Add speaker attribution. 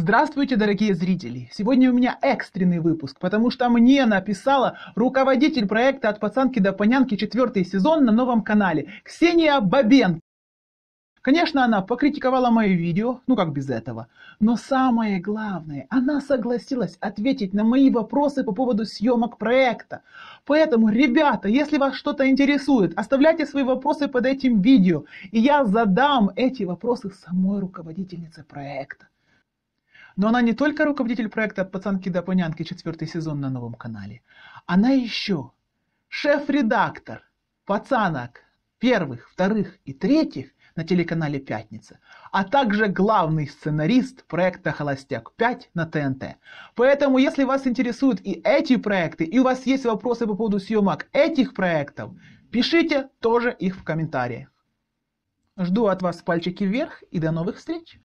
Speaker 1: Здравствуйте, дорогие зрители! Сегодня у меня экстренный выпуск, потому что мне написала руководитель проекта «От пацанки до понянки» четвертый сезон на новом канале Ксения Бабен. Конечно, она покритиковала мое видео, ну как без этого. Но самое главное, она согласилась ответить на мои вопросы по поводу съемок проекта. Поэтому, ребята, если вас что-то интересует, оставляйте свои вопросы под этим видео, и я задам эти вопросы самой руководительнице проекта. Но она не только руководитель проекта от «Пацанки до понянки» четвертый сезон на новом канале. Она еще шеф-редактор «Пацанок» первых, вторых и третьих на телеканале «Пятница», а также главный сценарист проекта «Холостяк 5» на ТНТ. Поэтому, если вас интересуют и эти проекты, и у вас есть вопросы по поводу съемок этих проектов, пишите тоже их в комментариях. Жду от вас пальчики вверх и до новых встреч!